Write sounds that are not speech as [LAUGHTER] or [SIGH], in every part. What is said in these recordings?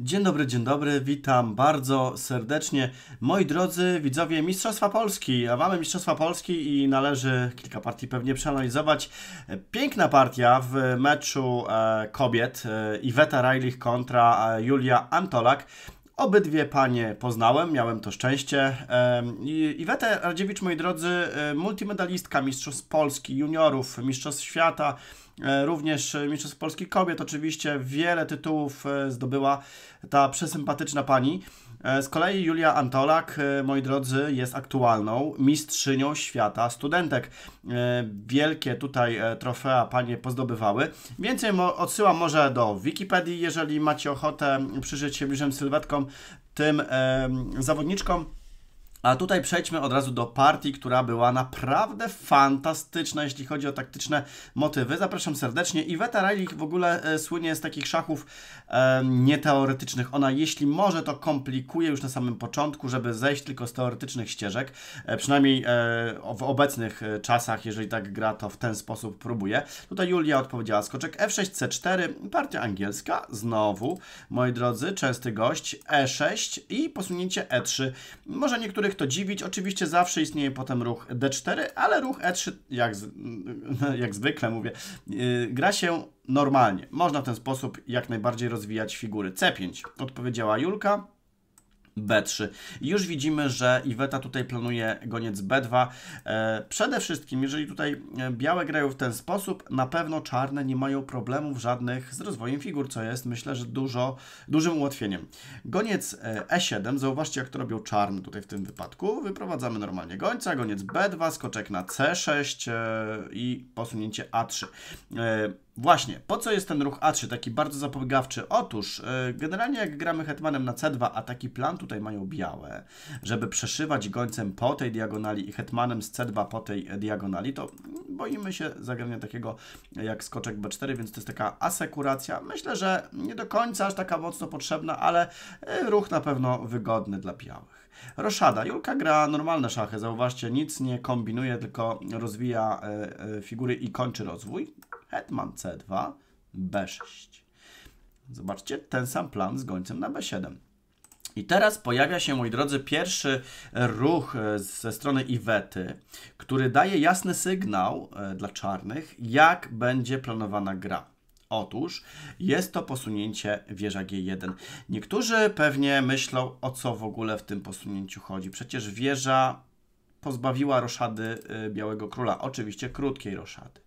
Dzień dobry, dzień dobry, witam bardzo serdecznie. Moi drodzy widzowie Mistrzostwa Polski, a mamy Mistrzostwa Polski i należy kilka partii pewnie przeanalizować. Piękna partia w meczu e, kobiet, e, Iweta Rajlich kontra e, Julia Antolak. Obydwie panie poznałem, miałem to szczęście. Iweta Radziewicz, moi drodzy, e, multimedalistka Mistrzostw Polski, juniorów, Mistrzostw Świata, E, również e, Mistrzostw Polski Kobiet. Oczywiście wiele tytułów e, zdobyła ta przesympatyczna pani. Z kolei Julia Antolak, moi drodzy, jest aktualną mistrzynią świata studentek. Wielkie tutaj trofea panie pozdobywały. Więcej odsyłam może do Wikipedii, jeżeli macie ochotę przyjrzeć się bliżej sylwetkom tym zawodniczkom. A tutaj przejdźmy od razu do partii, która była naprawdę fantastyczna, jeśli chodzi o taktyczne motywy. Zapraszam serdecznie. Iweta Rajlich w ogóle e, słynie z takich szachów e, nieteoretycznych. Ona jeśli może, to komplikuje już na samym początku, żeby zejść tylko z teoretycznych ścieżek. E, przynajmniej e, w obecnych e, czasach, jeżeli tak gra, to w ten sposób próbuje. Tutaj Julia odpowiedziała skoczek F6, C4, partia angielska, znowu, moi drodzy, częsty gość, E6 i posunięcie E3. Może niektórych to dziwić. Oczywiście zawsze istnieje potem ruch D4, ale ruch E3, jak, z, [LAUGHS] jak zwykle mówię, yy, gra się normalnie. Można w ten sposób jak najbardziej rozwijać figury. C5, odpowiedziała Julka. B3. I już widzimy, że Iweta tutaj planuje goniec B2. E, przede wszystkim, jeżeli tutaj e, białe grają w ten sposób, na pewno czarne nie mają problemów żadnych z rozwojem figur, co jest myślę, że dużo, dużym ułatwieniem. Goniec E7, e zauważcie jak to robią czarne tutaj w tym wypadku. Wyprowadzamy normalnie gońca, goniec B2, skoczek na C6 i posunięcie A3. Właśnie, po co jest ten ruch A3, taki bardzo zapobiegawczy? Otóż, e, generalnie jak gramy hetmanem na C2, a taki plan tutaj mają białe, żeby przeszywać gońcem po tej diagonali i hetmanem z C2 po tej e, diagonali, to boimy się zagrania takiego e, jak skoczek B4, więc to jest taka asekuracja. Myślę, że nie do końca aż taka mocno potrzebna, ale ruch na pewno wygodny dla białych. Roszada. Julka gra normalne szachy, zauważcie, nic nie kombinuje, tylko rozwija figury i kończy rozwój hetman c2, b6. Zobaczcie, ten sam plan z gońcem na b7. I teraz pojawia się, moi drodzy, pierwszy ruch e, ze strony Iwety, który daje jasny sygnał e, dla czarnych, jak będzie planowana gra. Otóż jest to posunięcie wieża G1. Niektórzy pewnie myślą, o co w ogóle w tym posunięciu chodzi. Przecież wieża pozbawiła roszady e, Białego Króla, oczywiście krótkiej roszady.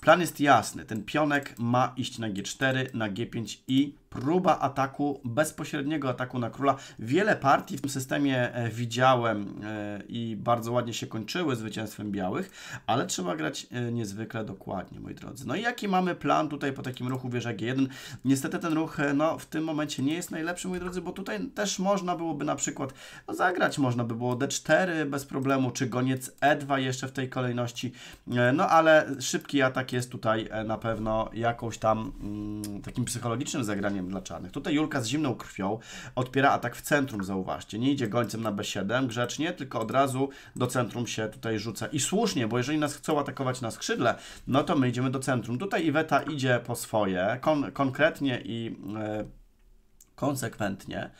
Plan jest jasny. Ten pionek ma iść na G4, na G5 i próba ataku, bezpośredniego ataku na króla. Wiele partii w tym systemie e, widziałem e, i bardzo ładnie się kończyły zwycięstwem białych, ale trzeba grać e, niezwykle dokładnie, moi drodzy. No i jaki mamy plan tutaj po takim ruchu wieża G1? Niestety ten ruch no, w tym momencie nie jest najlepszy, moi drodzy, bo tutaj też można byłoby na przykład no, zagrać, można by było D4 bez problemu, czy goniec E2 jeszcze w tej kolejności, no ale szybki atak jest tutaj e, na pewno jakąś tam mm, takim psychologicznym zagraniem dla czarnych. Tutaj Julka z zimną krwią odpiera atak w centrum, zauważcie. Nie idzie gońcem na B7 grzecznie, tylko od razu do centrum się tutaj rzuca. I słusznie, bo jeżeli nas chcą atakować na skrzydle, no to my idziemy do centrum. Tutaj Iweta idzie po swoje, kon konkretnie i... Yy, konsekwentnie.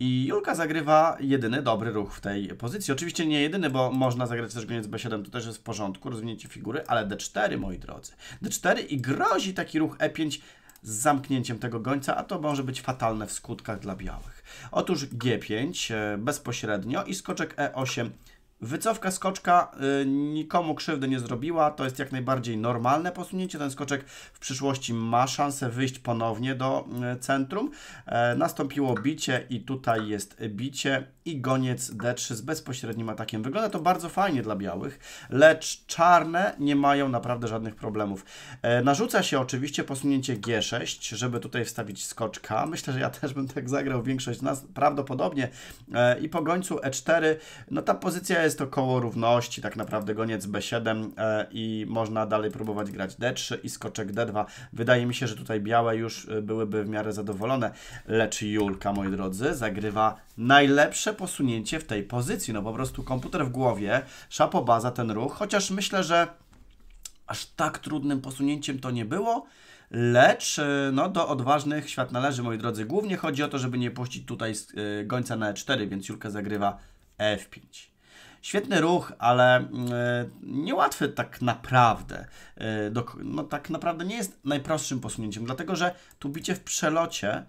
I Julka zagrywa jedyny dobry ruch w tej pozycji. Oczywiście nie jedyny, bo można zagrać też goniec b7, to też jest w porządku, rozwinięcie figury, ale d4, moi drodzy. d4 i grozi taki ruch e5 z zamknięciem tego gońca, a to może być fatalne w skutkach dla białych. Otóż g5 e, bezpośrednio i skoczek e8 Wycofka skoczka y, nikomu krzywdy nie zrobiła, to jest jak najbardziej normalne posunięcie. Ten skoczek w przyszłości ma szansę wyjść ponownie do y, centrum. E, nastąpiło bicie i tutaj jest bicie i goniec D3 z bezpośrednim atakiem. Wygląda to bardzo fajnie dla białych, lecz czarne nie mają naprawdę żadnych problemów. E, narzuca się oczywiście posunięcie G6, żeby tutaj wstawić skoczka. Myślę, że ja też bym tak zagrał, większość z nas prawdopodobnie. E, I po gońcu E4, no ta pozycja jest około równości, tak naprawdę goniec B7 e, i można dalej próbować grać D3 i skoczek D2. Wydaje mi się, że tutaj białe już e, byłyby w miarę zadowolone, lecz Julka, moi drodzy, zagrywa najlepsze posunięcie w tej pozycji. No po prostu komputer w głowie, szapoba za ten ruch, chociaż myślę, że aż tak trudnym posunięciem to nie było. Lecz y, no, do odważnych świat należy, moi drodzy. Głównie chodzi o to, żeby nie puścić tutaj y, gońca na E4, więc Julka zagrywa F5. E Świetny ruch, ale y, niełatwy tak naprawdę. Y, do, no, tak naprawdę nie jest najprostszym posunięciem, dlatego że tu bicie w przelocie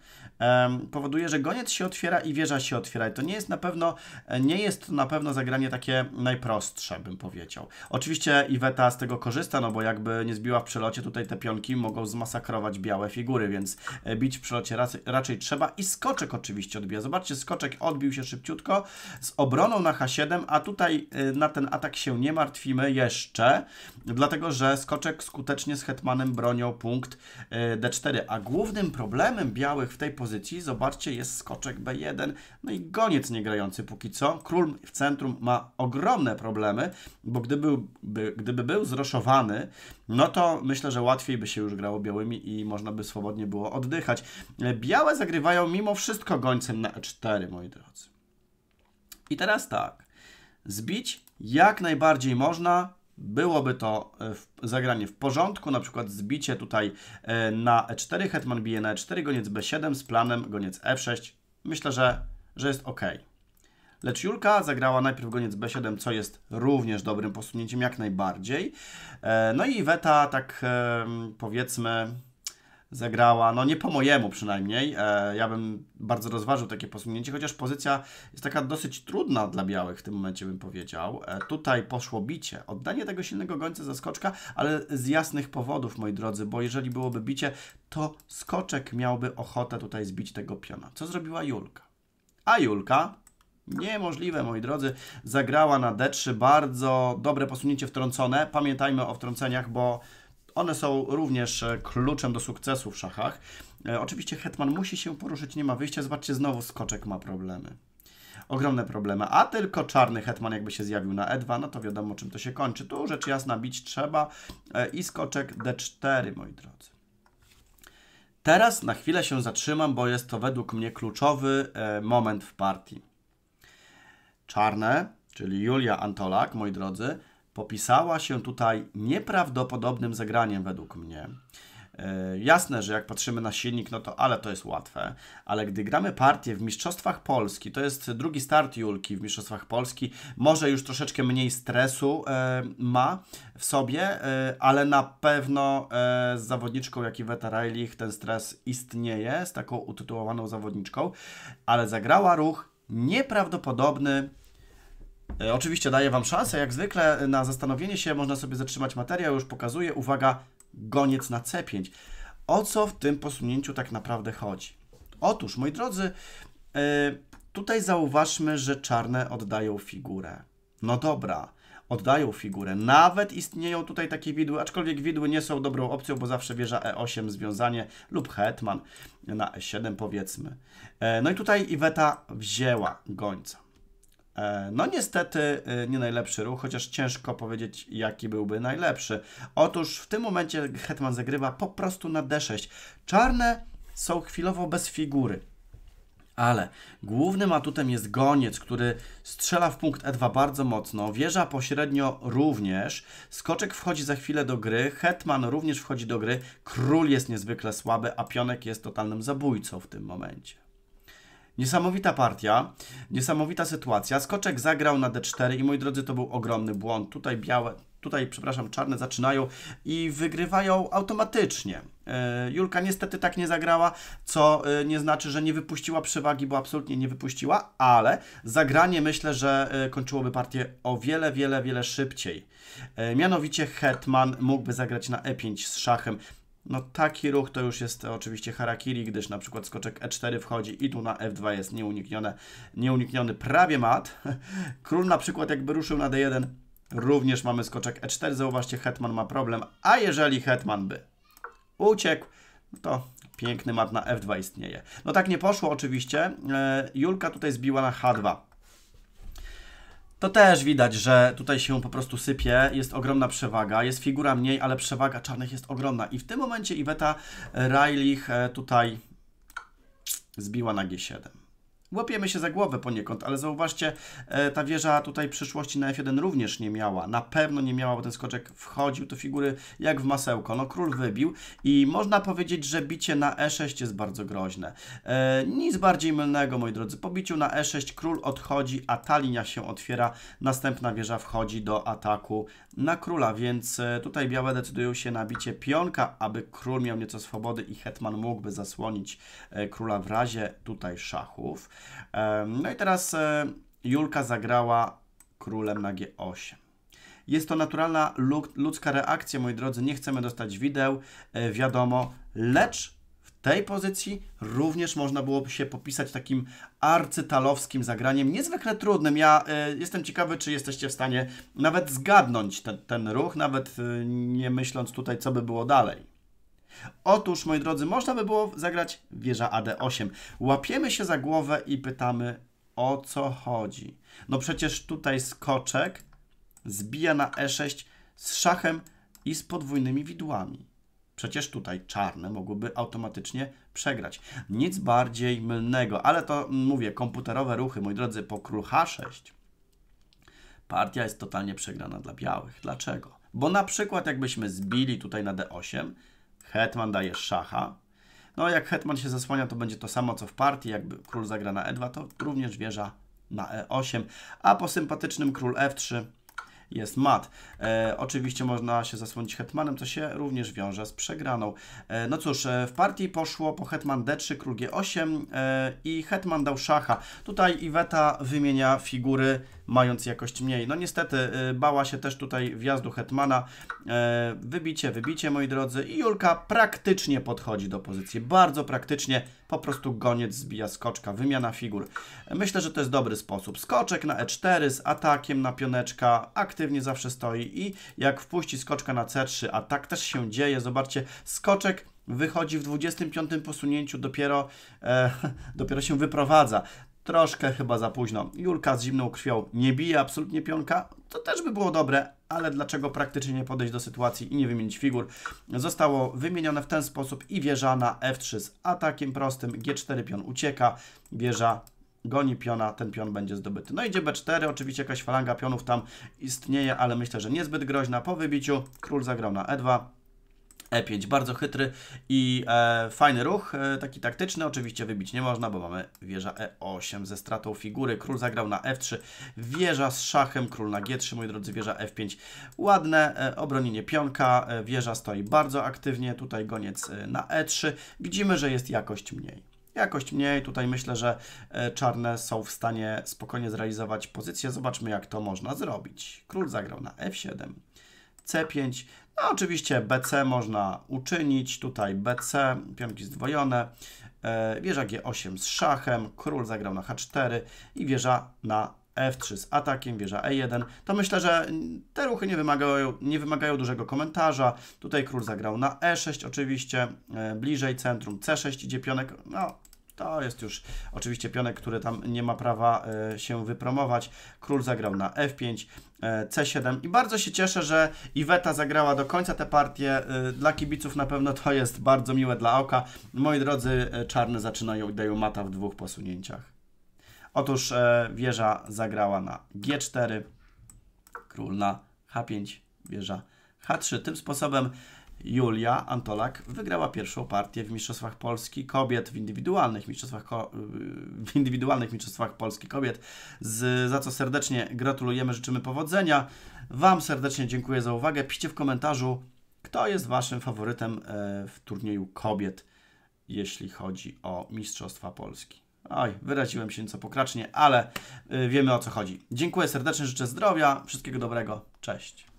powoduje, że goniec się otwiera i wieża się otwiera. I to nie jest na pewno, nie jest to na pewno zagranie takie najprostsze, bym powiedział. Oczywiście Iweta z tego korzysta, no bo jakby nie zbiła w przelocie, tutaj te pionki mogą zmasakrować białe figury, więc e, bić w przelocie raczej trzeba. I skoczek oczywiście odbija. Zobaczcie, skoczek odbił się szybciutko z obroną na H7, a tutaj e, na ten atak się nie martwimy jeszcze, dlatego że skoczek skutecznie z hetmanem bronią punkt e, D4, a głównym problemem białych w tej pozycji pozycji, zobaczcie, jest skoczek B1, no i goniec niegrający póki co. Król w centrum ma ogromne problemy, bo gdyby, by, gdyby był zroszowany, no to myślę, że łatwiej by się już grało białymi i można by swobodnie było oddychać. E, białe zagrywają mimo wszystko gońcem na E4, moi drodzy. I teraz tak, zbić jak najbardziej można, Byłoby to e, w, zagranie w porządku, na przykład zbicie tutaj e, na e4, hetman bije na e4, goniec b7 z planem, goniec f6. Myślę, że, że jest ok. Lecz Julka zagrała najpierw goniec b7, co jest również dobrym posunięciem, jak najbardziej. E, no i Weta tak powiedzmy zagrała, no nie po mojemu przynajmniej. E, ja bym bardzo rozważył takie posunięcie, chociaż pozycja jest taka dosyć trudna dla białych w tym momencie, bym powiedział. E, tutaj poszło bicie, oddanie tego silnego gońca za skoczka, ale z jasnych powodów, moi drodzy, bo jeżeli byłoby bicie, to skoczek miałby ochotę tutaj zbić tego piona. Co zrobiła Julka? A Julka Niemożliwe, moi drodzy. Zagrała na D3 bardzo dobre posunięcie wtrącone. Pamiętajmy o wtrąceniach, bo one są również e, kluczem do sukcesu w szachach. E, oczywiście hetman musi się poruszyć, nie ma wyjścia. Zobaczcie, znowu skoczek ma problemy. Ogromne problemy. A tylko czarny hetman jakby się zjawił na e2, no to wiadomo czym to się kończy. Tu rzecz jasna bić trzeba e, i skoczek d4, moi drodzy. Teraz na chwilę się zatrzymam, bo jest to według mnie kluczowy moment w partii. Czarne, czyli Julia Antolak, moi drodzy, popisała się tutaj nieprawdopodobnym zagraniem według mnie. E, jasne, że jak patrzymy na silnik, no to ale to jest łatwe, ale gdy gramy partię w Mistrzostwach Polski, to jest drugi start Julki w Mistrzostwach Polski, może już troszeczkę mniej stresu e, ma w sobie, e, ale na pewno e, z zawodniczką jak Iweta Reilich ten stres istnieje, z taką utytułowaną zawodniczką, ale zagrała ruch nieprawdopodobny E, oczywiście daję Wam szansę, jak zwykle, e, na zastanowienie się. Można sobie zatrzymać materiał, już pokazuję. Uwaga, goniec na C5. O co w tym posunięciu tak naprawdę chodzi? Otóż, moi drodzy, e, tutaj zauważmy, że czarne oddają figurę. No dobra, oddają figurę. Nawet istnieją tutaj takie widły, aczkolwiek widły nie są dobrą opcją, bo zawsze wieża E8 związanie lub hetman na E7 powiedzmy. No i tutaj Iweta wzięła gońca. E, no niestety e, nie najlepszy ruch, chociaż ciężko powiedzieć jaki byłby najlepszy. Otóż w tym momencie Hetman zagrywa po prostu na D6. Czarne są chwilowo bez figury. Ale głównym atutem jest goniec, który strzela w punkt E2 bardzo mocno, wieża pośrednio również, skoczek wchodzi za chwilę do gry, hetman również wchodzi do gry, król jest niezwykle słaby, a pionek jest totalnym zabójcą w tym momencie. Niesamowita partia, niesamowita sytuacja. Skoczek zagrał na D4 i moi drodzy, to był ogromny błąd. Tutaj białe, tutaj, przepraszam, czarne zaczynają i wygrywają automatycznie. E, Julka niestety tak nie zagrała, co e, nie znaczy, że nie wypuściła przewagi, bo absolutnie nie wypuściła, ale zagranie myślę, że e, kończyłoby partię o wiele, wiele, wiele szybciej. Mianowicie Hetman mógłby zagrać na E5 z szachem no taki ruch to już jest oczywiście harakiri, gdyż na przykład skoczek e4 wchodzi i tu na f2 jest nieuniknione, nieunikniony prawie mat. [LAUGHS] Król na przykład jakby ruszył na d1, również mamy skoczek e4. Zauważcie, hetman ma problem, a jeżeli hetman by uciekł, to piękny mat na f2 istnieje. No tak nie poszło oczywiście. E, Julka tutaj zbiła na h2 to też widać, że tutaj się po prostu sypie, jest ogromna przewaga, jest figura mniej, ale przewaga czarnych jest ogromna. I w tym momencie Iweta Rajlich e, tutaj zbiła na G7. Łapiemy się za głowę poniekąd, ale zauważcie, e, ta wieża tutaj przyszłości na F1 również nie miała. Na pewno nie miała, bo ten skoczek wchodził, to figury jak w masełko. No król wybił i można powiedzieć, że bicie na E6 jest bardzo groźne. E, nic bardziej mylnego, moi drodzy. Po biciu na E6 król odchodzi, a ta linia się otwiera. Następna wieża wchodzi do ataku na króla, więc e, tutaj białe decydują się na bicie pionka, aby król miał nieco swobody i hetman mógłby zasłonić e, króla w razie tutaj szachów. No i teraz e, Julka zagrała królem na g8. Jest to naturalna ludzka reakcja, moi drodzy, nie chcemy dostać wideł, wiadomo, lecz tej pozycji również można było się popisać takim arcytalowskim zagraniem, niezwykle trudnym. Ja y, jestem ciekawy, czy jesteście w stanie nawet zgadnąć ten, ten ruch, nawet y, nie myśląc tutaj, co by było dalej. Otóż, moi drodzy, można by było zagrać wieża AD8. Łapiemy się za głowę i pytamy, o co chodzi. No przecież tutaj skoczek zbija na E6 z szachem i z podwójnymi widłami. Przecież tutaj czarne mogłyby automatycznie przegrać. Nic bardziej mylnego, ale to mówię, komputerowe ruchy, moi drodzy, po król H6 partia jest totalnie przegrana dla białych. Dlaczego? Bo na przykład jakbyśmy zbili tutaj na D8, hetman daje szacha, no jak hetman się zasłania, to będzie to samo co w partii, jakby król zagra na E2, to również wieża na E8, a po sympatycznym król F3 jest mat. E, oczywiście można się zasłonić hetmanem, co się również wiąże z przegraną. E, no cóż, e, w partii poszło po hetman d3, król g8 e, i hetman dał szacha. Tutaj Iweta wymienia figury mając jakość mniej. No niestety y, bała się też tutaj wjazdu Hetmana. E, wybicie, wybicie moi drodzy i Julka praktycznie podchodzi do pozycji. Bardzo praktycznie po prostu goniec zbija skoczka, wymiana figur. Myślę, że to jest dobry sposób. Skoczek na E4 z atakiem na pioneczka, aktywnie zawsze stoi i jak wpuści skoczka na C3, a tak też się dzieje, zobaczcie, skoczek wychodzi w 25 posunięciu, dopiero, e, [LAUGHS] dopiero się wyprowadza. Troszkę chyba za późno. Julka z zimną krwią nie bije absolutnie pionka. To też by było dobre, ale dlaczego praktycznie nie podejść do sytuacji i nie wymienić figur? Zostało wymienione w ten sposób i wieża na F3 z atakiem prostym. G4 pion ucieka, wieża goni piona, ten pion będzie zdobyty. No idzie B4, oczywiście jakaś falanga pionów tam istnieje, ale myślę, że niezbyt groźna. Po wybiciu król zagrał na E2, E5, bardzo chytry i e, fajny ruch, e, taki taktyczny, oczywiście wybić nie można, bo mamy wieża E8 ze stratą figury, król zagrał na F3, wieża z szachem, król na G3, moi drodzy, wieża F5, ładne e, obronienie pionka, e, wieża stoi bardzo aktywnie, tutaj goniec e, na E3, widzimy, że jest jakość mniej jakość mniej. Tutaj myślę, że e, czarne są w stanie spokojnie zrealizować pozycję. Zobaczmy, jak to można zrobić. Król zagrał na f7. C5. No oczywiście BC można uczynić, tutaj BC, pionki zdwojone, e, wieża G8 z szachem, król zagrał na H4 i wieża na F3 z atakiem, wieża E1, to myślę, że te ruchy nie wymagają, nie wymagają dużego komentarza. Tutaj król zagrał na E6 oczywiście, e, bliżej centrum C6 idzie pionek, no to jest już oczywiście pionek, który tam nie ma prawa e, się wypromować. Król zagrał na F5, e, C7 i bardzo się cieszę, że Iweta zagrała do końca tę partię. E, dla kibiców na pewno to jest bardzo miłe dla oka. Moi drodzy, czarne zaczynają ideę mata w dwóch posunięciach. Otóż wieża zagrała na G4, król na H5, wieża H3. Tym sposobem Julia Antolak wygrała pierwszą partię w Mistrzostwach Polski Kobiet w indywidualnych mistrzostwach, y, w indywidualnych mistrzostwach Polski Kobiet, z, za co serdecznie gratulujemy, życzymy powodzenia. Wam serdecznie dziękuję za uwagę. Piszcie w komentarzu, kto jest Waszym faworytem e, w turnieju kobiet, jeśli chodzi o Mistrzostwa Polski. Oj, wyraziłem się nieco pokracznie, ale y, wiemy o co chodzi. Dziękuję serdecznie, życzę zdrowia, wszystkiego dobrego, cześć.